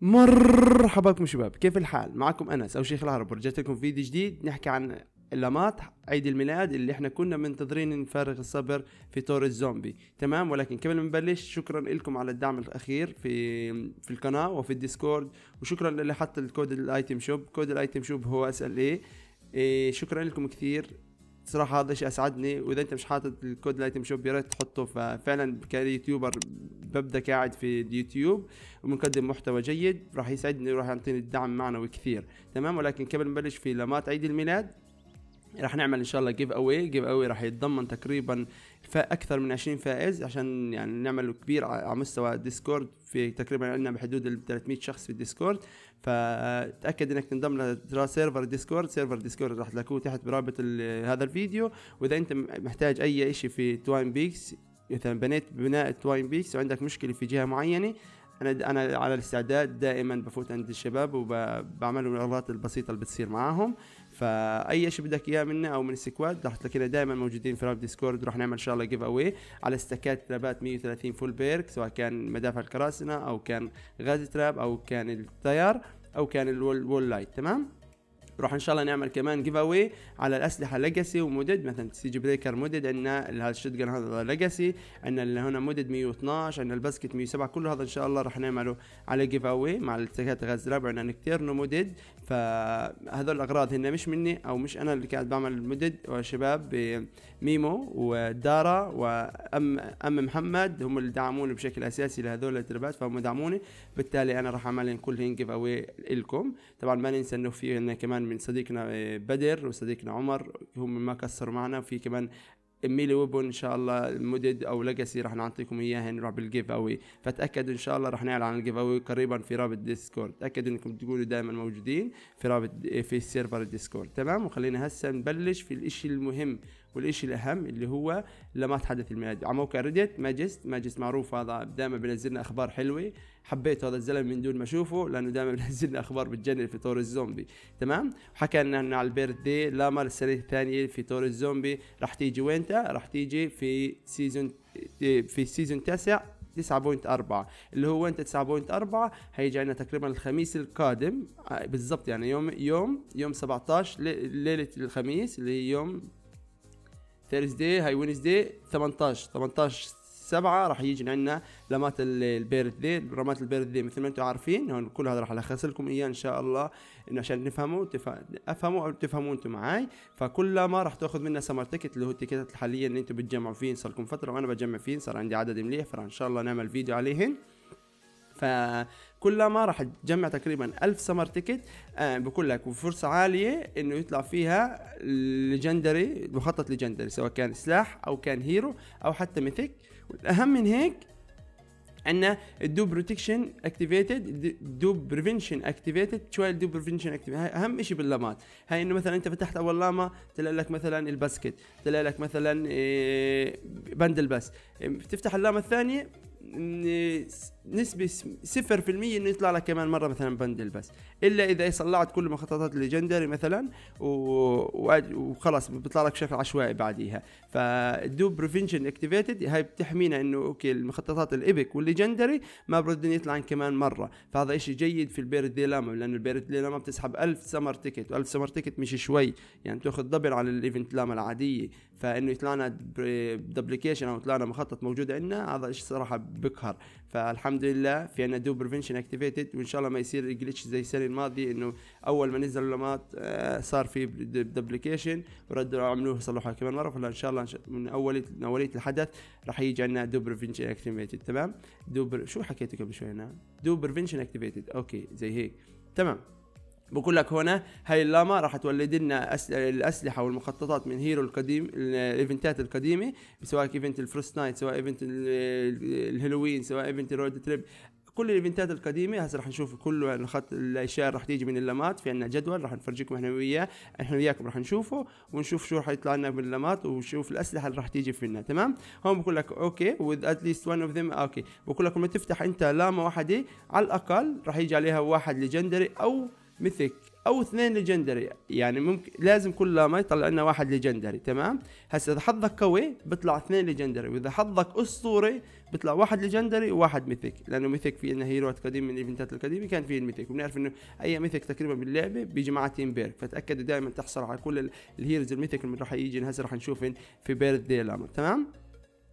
مرحبا بكم شباب كيف الحال معكم انس او شيخ العرب ورجعت لكم فيديو جديد نحكي عن اللمات عيد الميلاد اللي احنا كنا منتظرين نفرغ الصبر في طور الزومبي تمام ولكن قبل ما نبلش شكرا لكم على الدعم الاخير في في القناه وفي الديسكورد وشكرا للي حط الكود الايتم شوب كود الايتم شوب هو اس ال اي إيه، شكرا لكم كثير صراحه هذا الشيء اسعدني واذا انت مش حاطط الكود لايتم شوب يا ريت تحطه ففعلا كيوتيوبر ببدا قاعد في اليوتيوب ومقدم محتوى جيد راح يسعدني وراح يعطيني الدعم معنوي كثير تمام ولكن قبل ما نبلش في لمات عيد الميلاد راح نعمل ان شاء الله جيف اواي جيف اواي راح يتضمن تقريبا فاكثر من 20 فائز عشان يعني نعمل كبير على مستوى ديسكورد في تقريبا عندنا بحدود ال 300 شخص في الديسكورد فتاكد انك تنضم لسيرفر ديسكورد سيرفر ديسكورد راح تلاقوه تحت برابط هذا الفيديو واذا انت محتاج اي شيء في توين بيكس مثلا بنيت بناء توين بيكس وعندك مشكله في جهه معينه انا انا على الاستعداد دائما بفوت عند الشباب وبعمل الاغراض البسيطه اللي بتصير معاهم فاي شيء بدك اياه منا او من السكواد رح تلاقينا دائما موجودين في راب ديسكورد رح نعمل ان شاء الله جيف اواي على استكات ترابات 130 فول بيرك سواء كان مدافع القراصنه او كان غاز تراب او كان التيار او كان الول لايت تمام راح ان شاء الله نعمل كمان جيف اوي على الاسلحه ليجاسي ومودد مثلا سي جي بريكر مودد عندنا هذا الشوت جن هذا ليجاسي عندنا اللي هنا مودد 112 عندنا الباسكت 107 كل هذا ان شاء الله راح نعمله على جيف اوي مع التكات غاز الزراب عندنا نكتيرنو مودد فهذول الاغراض هن مش مني او مش انا اللي قاعد بعمل مودد وشباب ميمو ودارا وام ام محمد هم اللي دعموني بشكل اساسي لهذول التربات فهم دعموني بالتالي انا راح اعمل كلهم جيف اوي لكم طبعا ما ننسى انه في عندنا كمان من صديقنا آه، بدر وصديقنا عمر هم ما كسروا معنا في كمان ميلي ويبون ان شاء الله مدد او ليجاسي راح نعطيكم اياها نروح بالجيف اوي فتاكدوا ان شاء الله راح نعلن عن الجيف اوي قريبا في رابط ديسكورد تاكدوا انكم تكونوا دائما موجودين في رابط آه، في سيرفر الديسكورد تمام وخلينا هسه نبلش في الاشي المهم والشيء الأهم اللي هو لما تحدث الميلاد على موقع ريديت ماجست ماجست معروف هذا دائما بينزل لنا أخبار حلوة حبيت هذا الزلمة من دون ما أشوفه لأنه دائما بينزل لنا أخبار بتجنن في طور الزومبي تمام وحكى لنا على البيرث دي لاما السنة الثانية في طور الزومبي راح تيجي وينتا راح تيجي في سيزون في سيزون تسع 9.4 اللي هو انت 9.4 هيجي عندنا تقريبا الخميس القادم آه، بالضبط يعني يوم يوم يوم 17 ليله الخميس اللي هي يوم ثيرزداي هاي وينزداي 18 18 سبعة راح يجي عندنا لمات البيرث دي رمات البيرث دي مثل ما انتم عارفين هون كل هذا راح الخص لكم اياه ان شاء الله انه عشان نفهمه وتف... افهموا او تفهموا انتم معي فكل ما راح تاخذ منا سمر تيكت اللي هو التيكتات الحاليه اللي انتم بتجمعوا فيه صار لكم فتره وانا بجمع فيه صار عندي عدد مليح فان شاء الله نعمل فيديو عليهن فكلها راح تجمع تقريبا ألف سمر تيكت آه، بقول لك وفرصة عالية انه يطلع فيها الليجندري مخطط ليجندري سواء كان سلاح او كان هيرو او حتى ميثيك والاهم من هيك عندنا الدو بروتكشن اكتيفيتد دو بريفنشن اكتيفيتد شوي الدوب بريفنشن اكتيفيتد اهم شيء باللامات هاي انه مثلا انت فتحت اول لاما طلع لك مثلا الباسكت طلع لك مثلا آه، بندل بس تفتح اللامه الثانيه نسبة صفر في المية انه يطلع لك كمان مرة مثلا بندل بس الا اذا إيه صلعت كل مخططات الليجندري مثلا و... وخلاص بيطلع لك بشكل عشوائي بعديها فدو بريفنشن اكتيفيتد هاي بتحمينا انه اوكي المخططات الايبك والليجندري ما بدهم يطلعن كمان مرة فهذا اشي جيد في البيرد ديلاما لانه البيرد ديلاما بتسحب 1000 سمر تيكت و1000 سمر تيكت مش شوي يعني بتاخذ دبل على الايفنت لاما العادية فانه يطلعنا دبليكيشن او يطلعنا مخطط موجود عندنا هذا شيء صراحة بقهر فالحمد الحمد لله في عندنا دو بريفنشن اكتيفيتد وان شاء الله ما يصير جلتش زي السنه الماضيه انه اول ما نزل اللمات آه، صار في دبليكيشن وردوا عملوه صلحوها كمان مره فان شاء الله من اوليه من اوليه الحدث راح يجي عندنا دو بريفنشن اكتيفيتد تمام دو شو حكيت قبل شوي انا دو بريفنشن اكتيفيتد اوكي زي هيك تمام بقول لك هنا هاي اللاما راح تولد لنا الاسلحه والمخططات من هيرو القديم الايفنتات القديمه سواء ايفنت الفرست نايت سواء ايفنت الهالوين سواء ايفنت رود تريب كل الايفنتات القديمه هسه راح نشوف كل الخط الاشياء راح تيجي من اللمات في عندنا جدول راح نفرجيكم احنا وياه احنا وياكم راح نشوفه ونشوف شو راح يطلع لنا من اللمات ونشوف الاسلحه اللي راح تيجي فينا تمام هون بقول لك اوكي وذ ات ليست وان اوف ذيم اوكي بقول لك لما تفتح انت لاما واحده على الاقل راح يجي عليها واحد ليجندري او ميثيك او اثنين ليجندري يعني ممكن لازم كل لاما يطلع لنا واحد ليجندري تمام هسه اذا حظك قوي بيطلع اثنين ليجندري واذا حظك اسطوري بيطلع واحد ليجندري وواحد ميثيك لانه ميثيك في انه هيروات قديم من الايفنتات القديمه كان فيه الميثيك وبنعرف انه اي ميثيك تقريبا باللعبه بيجي معاه تيم بيرك فتاكدوا دائما تحصلوا على كل الهيروز الميثيك اللي راح يجي هسه راح نشوفهم في بيرث دي تمام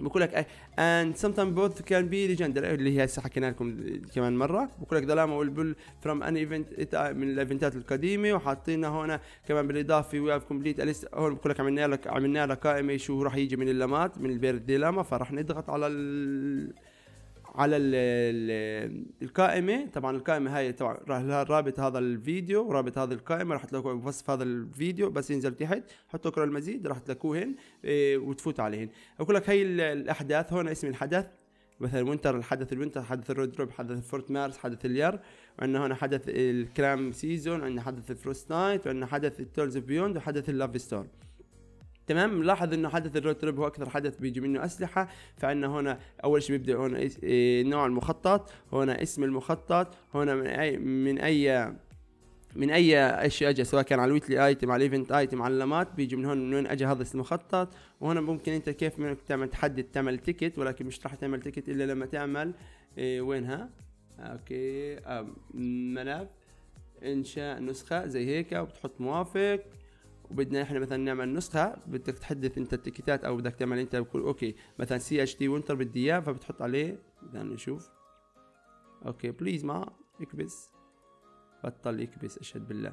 بقول لك اند سم تايم بوث كان بي ليجندري اللي هي هسه حكينا لكم كمان مره بقول لك ظلامه والبل فروم ان ايفنت من الايفنتات القديمه وحاطينها هون كمان بالاضافه وي هاف كومبليت اليست هون بقول لك عملنا لك عملنا لك قائمه شو راح يجي من اللمات من البيرد ديلاما فراح نضغط على ال... على الـ الـ القائمه طبعا القائمه هاي تبع رابط هذا الفيديو ورابط هذا القائمه راح تلاقوها بوصف هذا الفيديو بس ينزل تحت حطوا كره المزيد راح تلاقوهن إيه وتفوت عليهن اقول لك هاي الاحداث هون اسم الحدث مثلا وينتر الحدث الوينتر حدث الرود دروب حدث فورت مارس حدث اليار وعندنا هون حدث الكرام سيزون عندنا حدث الفروست نايت وعندنا حدث التولز اوف بيوند وحدث اللاف ستورم تمام لاحظ انه حدث الروت تريب هو اكثر حدث بيجي منه اسلحه فعندنا هنا اول شيء بيبدا هنا إيه، نوع المخطط هنا اسم المخطط هنا من اي من اي من اي اشي اجى سواء كان على الويتلي ايتم على الايفنت ايتم على اللمات بيجي من هون من وين اجى هذا المخطط وهنا ممكن انت كيف منك تعمل تحدد تعمل تيكت ولكن مش راح تعمل تيكت الا لما تعمل إيه وينها اوكي ملف انشاء نسخه زي هيك وبتحط موافق وبدنا احنا مثلا نعمل نسخه بدك تحدث انت التكتات او بدك تعمل انت بكل اوكي مثلا سي اتش دي وينتر بدي اياه فبتحط عليه مثلا نشوف اوكي بليز ما اكبس بطل يكبس اشهد بالله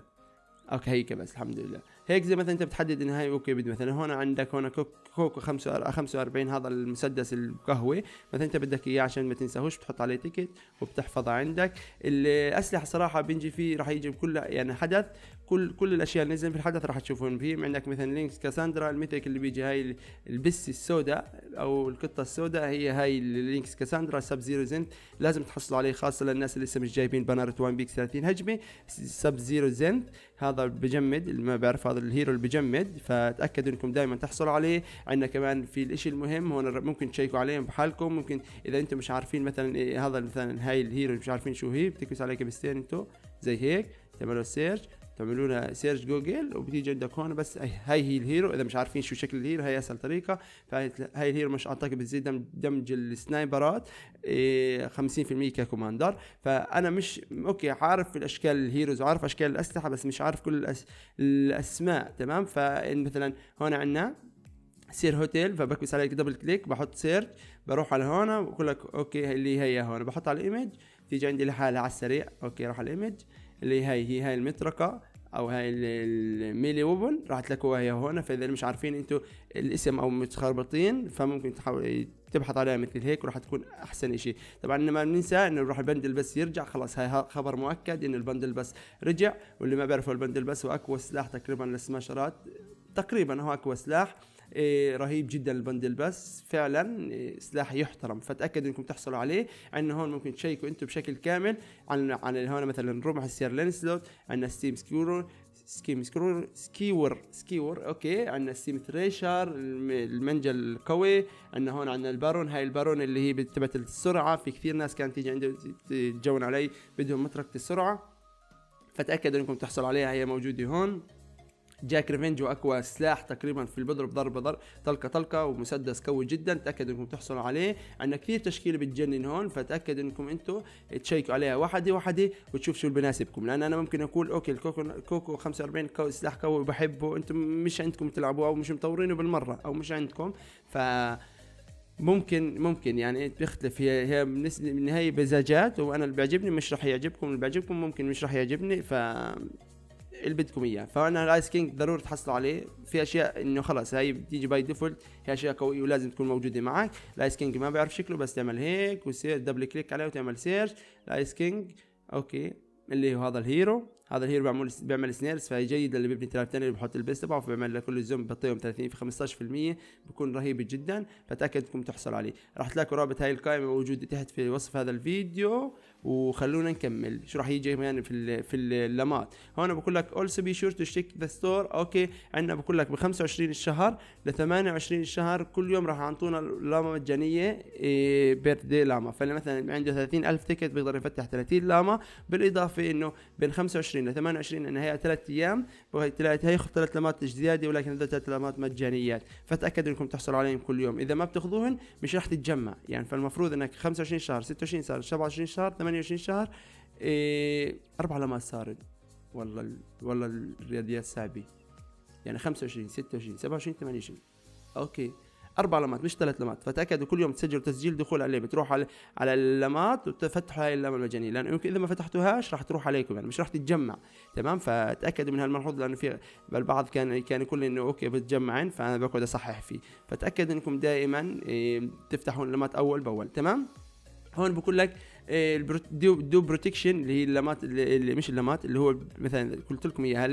اوكي هيك بس الحمد لله هيك زي مثلا انت بتحدد انه هاي اوكي بدي مثلا هون عندك هون كوك كوكو 45 هذا المسدس القهوي مثلا انت بدك اياه عشان ما تنساهوش بتحط عليه تيكت وبتحفظه عندك الاسلحه صراحه بينجي فيه راح يجي بكل يعني حدث كل كل الاشياء اللي نزل في الحدث راح تشوفون فيه عندك مثلا لينكس كاساندرا الميثيك اللي بيجي هاي البس السوداء او القطه السوداء هي هاي لينكس كاساندرا سب زيرو زنت لازم تحصلوا عليه خاصه للناس اللي لسه مش جايبين بانر وان بيكس 30 هجمه سب زيرو زنت هذا بجمد اللي ما بعرف هذا الهيرو اللي بجمد فتاكدوا انكم دائما تحصلوا عليه عندنا كمان في الاشي المهم هون ممكن تشيكوا عليهم بحالكم ممكن اذا انتم مش عارفين مثلا إيه، هذا مثلا هاي الهيرو مش عارفين شو هي بتكبس عليه كبستين انتم زي هيك تعملوا سيرش تعملوا لها سيرش جوجل وبتيجي عندك هون بس هاي هي الهيرو اذا مش عارفين شو شكل الهيرو هاي اسهل طريقه فهاي الهيرو مش اعطاك بتزيد دمج, دمج السنايبرات 50% إيه، ككوماندر فانا مش اوكي عارف الاشكال الهيروز وعارف اشكال الاسلحه بس مش عارف كل الأس... الاسماء تمام فمثلا هون عندنا سير هوتيل فبكبس عليك دبل كليك بحط سيرش بروح على هون بقول لك اوكي اللي هي هون بحط على الايمج تيجي عندي لحالها على السريع اوكي روح على الايمج اللي هاي هي هاي المطرقه او هاي الميلي ووبن راح تلاقوها هي هون فاذا مش عارفين انتو الاسم او متخربطين فممكن تحاول تبحث عليها مثل هيك وراح تكون احسن اشي طبعا ما بننسى انه راح البندل بس يرجع خلاص هاي خبر مؤكد انه البندل بس رجع واللي ما بيعرفوا البندل بس هو اقوى سلاح تقريبا للسماشرات تقريبا هو اقوى سلاح إيه، رهيب جدا البندل بس فعلا إيه، سلاح يحترم فتاكدوا انكم تحصلوا عليه عندنا هون ممكن تشيكوا انتم بشكل كامل عن عن هون مثلا رمح السير لينسلوت عندنا ستيم سكيور سكيم سكرور سكيور سكيور اوكي عندنا ستيم ثريشر المنجل القوي عندنا هون عندنا البارون هاي البارون اللي هي تبعت السرعه في كثير ناس كانت تيجي عندي تتجون علي بدهم مطرقه السرعه فتاكدوا انكم تحصلوا عليها هي موجوده هون جاك ريفنج واقوى سلاح تقريبا في البضرب ضربه ضرب طلقه طلقه ومسدس قوي جدا تاكد انكم تحصلوا عليه عندنا كثير تشكيله بتجنن هون فتاكد انكم انتم تشيكوا عليها وحده وحده وتشوف شو اللي بناسبكم لان انا ممكن اقول اوكي الكوكو كوكو 45 كو سلاح قوي بحبه انتم مش عندكم تلعبوه او مش مطورينه بالمره او مش عندكم ف ممكن ممكن يعني بيختلف هي هي بالنهايه بزاجات وانا اللي بيعجبني مش راح يعجبكم اللي بيعجبكم ممكن مش راح يعجبني ف اللي بدكم اياه فانا الايس كينج ضروري تحصلوا عليه في اشياء انه خلاص هاي بتيجي باي ديفولت هي اشياء قويه ولازم تكون موجوده معك الايس كينج ما بيعرف شكله بس تعمل هيك وسير دبل كليك عليه وتعمل سيرش الايس كينج اوكي اللي هو هذا الهيرو هذا الهيرو بيعمل بيعمل سنيرز جيد للي بيبني تراب ثاني بحط البيس تبعه فبيعمل لكل الزوم بيعطيهم 30 في 15% بيكون رهيب جدا فتاكد انكم تحصل عليه راح تلاقوا رابط هاي القائمه موجوده تحت في وصف هذا الفيديو وخلونا نكمل شو راح يجي يعني في الـ في اللمات هون بقول لك اولسو بي شور تشيك ذا ستور اوكي عندنا بقول لك ب 25 الشهر ل 28 الشهر كل يوم راح يعطونا لاما مجانيه إيه بيرث داي لاما فاللي مثلا عنده 30000 تيكت بيقدر يفتح 30 لاما بالاضافه انه بين 25 27 ل 28 انها ثلاث ايام هياخذ ثلاث لمات اجتيادي ولكن هذول ثلاث لمات مجانيات فتاكدوا انكم تحصلوا عليهم كل يوم اذا ما بتاخذوهن مش راح تتجمع يعني فالمفروض انك 25 شهر 26 شهر 27 شهر 28 شهر إيه اربع لمات صارت والله والله الرياضيات سابي يعني 25 26 27 28 اوكي اربع لمات مش ثلاث لمات فتاكدوا كل يوم تسجلوا تسجيل دخول عليه بتروح على على اللمات وتفتحوا هاي اللمه المجانيه لانه يمكن اذا ما فتحتوهاش راح تروح عليكم يعني مش راح تتجمع تمام فتاكدوا من هالملحوظ لانه في البعض كان كان يقول انه اوكي بتجمعين فانا بقعد اصحح فيه فتاكد انكم دائما إيه، تفتحون اللمات اول باول تمام هون بقول لك دو آه، بروتكشن اللي هي اللمات اللي مش اللمات اللي هو مثلا قلت لكم اياها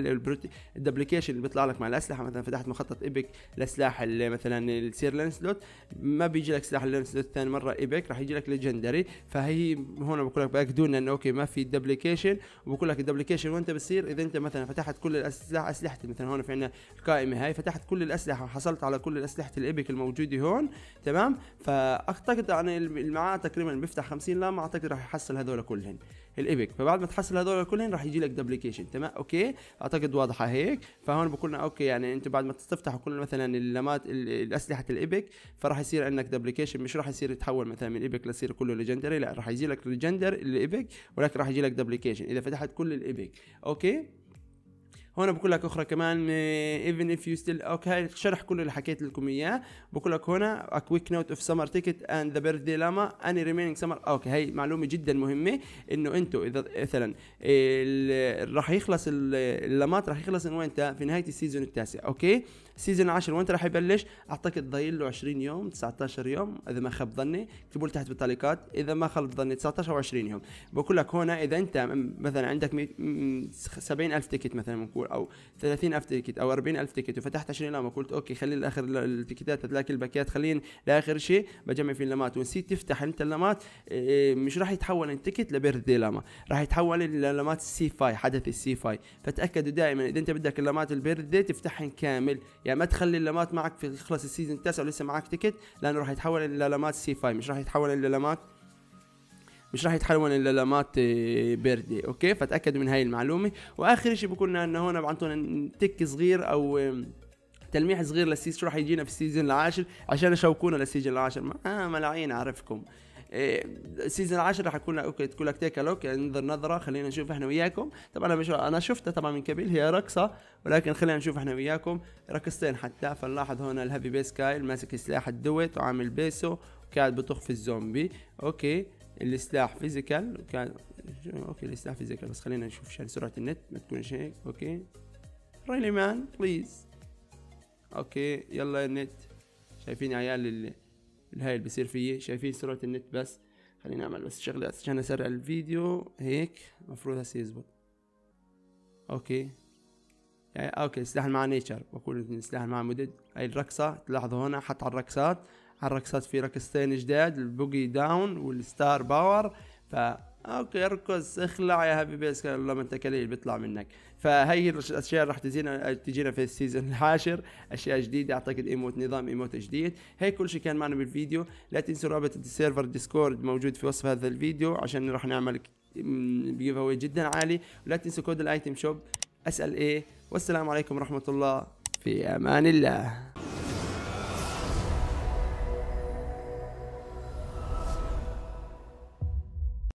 الدبليكيشن اللي بيطلع لك مع الاسلحه مثلا فتحت مخطط ايبك لسلاح مثلا السير لانسلوت ما بيجي لك سلاح لانسلوت ثاني مره ايبك راح يجي لك ليجندري فهي هون بقول لك باكدونا انه اوكي ما في دبليكيشن وبقول لك الدبليكيشن وانت بتصير اذا انت مثلا فتحت كل الاسلحه اسلحتي مثلا هون في عندنا القائمه هاي فتحت كل الاسلحه وحصلت على كل الاسلحه الايبك الموجوده هون تمام فاعتقد يعني معاه تقريبا بيفتح 50 لام اعتقد دلوقتي راح يحصل هذول كلهن الايبك فبعد ما تحصل هذول كلهن راح يجي لك دبليكيشن تمام اوكي اعتقد واضحه هيك فهون بقول لنا اوكي يعني انت بعد ما تفتح كل مثلا اللمات الاسلحه الايبك فراح يصير عندك دبليكيشن مش راح يصير يتحول مثلا من ايبك ليصير كله ليجندري لا راح يجي لك ليجندر الايبك ولكن راح يجي لك دبليكيشن اذا فتحت كل الايبك اوكي هون بقول لك اخرى كمان ايفن اف يو ستيل اوكي شرح كل اللي حكيت لكم اياه بقول لك هنا ا كويك نوت اوف سمر تيكت اند ذا بيرث دي لاما اني ريمينينج سمر اوكي هي معلومه جدا مهمه انه انتم اذا مثلا راح يخلص اللامات راح يخلص انه انت في نهايه السيزون التاسع اوكي سيزون 10 وين راح يبلش اعتقد ضايل له 20 يوم 19 يوم اذا ما خاب ظني اكتبوا لي تحت بالتعليقات اذا ما خاب ظني 19 او 20 يوم بقول لك هنا اذا انت مثلا عندك 70 الف تيكت مثلا بنقول او 30 الف تيكت او 40 الف تيكت وفتحت 20 لما قلت اوكي خلي لاخر التيكتات تلاقي الباكيات خلين لاخر شيء بجمع في اللمات ونسيت تفتح انت اللمات إيه، إيه، مش راح يتحول التيكت لبيرثدي لاما راح يتحول للمات لمات السي فاي حدث السي فاي فتاكدوا دائما اذا انت بدك اللمات البيرثدي تفتحهم كامل يعني يعني ما تخلي اللامات معك في يخلص السيزون التاسع ولسه معك تيكت لانه راح يتحول الى لامات سي فاي مش راح يتحول الى لامات مش راح يتحول الى لامات آه، بيردي اوكي فتاكدوا من هاي المعلومه واخر شيء بقولنا لنا انه هون بعطونا تك صغير او تلميح صغير للسيزون شو راح يجينا في السيزون العاشر عشان يشوكونا للسيزون العاشر ما آه ملاعين اعرفكم سيزون إيه، 10 اوكي تقول لك تيك لوك يعني ننظر نظره خلينا نشوف احنا وياكم طبعا انا انا شفتها طبعا من قبل هي رقصه ولكن خلينا نشوف احنا وياكم رقصتين حتى فنلاحظ هنا الهابي بيس كايل ماسك سلاح الدويت وعامل بيسو وقاعد بطخ في الزومبي اوكي السلاح فيزيكال وكان اوكي السلاح فيزيكال بس خلينا نشوف عشان سرعه النت ما تكونش هيك اوكي ريلي مان بليز اوكي يلا النت شايفين عيال اللي الهاي اللي بيصير فيه شايفين سرعة النت بس خليني اعمل بس شغلة عشان اسرع الفيديو هيك المفروض هسه يزبط اوكي يعني اوكي السلاح مع نيتشر بقول السلاح مع مدد هاي الرقصة تلاحظوا هنا حط على الرقصات على الرقصات في رقصتين جداد البوجي داون والستار باور ف اوكي اركز اخلع يا هابي بيس لما انت كليل بيطلع منك فهي الاشياء راح تجينا تجينا في السيزون العاشر اشياء جديده اعتقد ايموت نظام ايموت جديد هي كل شيء كان معنا بالفيديو لا تنسوا رابط السيرفر ديسكورد موجود في وصف هذا الفيديو عشان راح نعمل جيف اوي جدا عالي ولا تنسوا كود الايتم شوب اسال ايه والسلام عليكم ورحمه الله في امان الله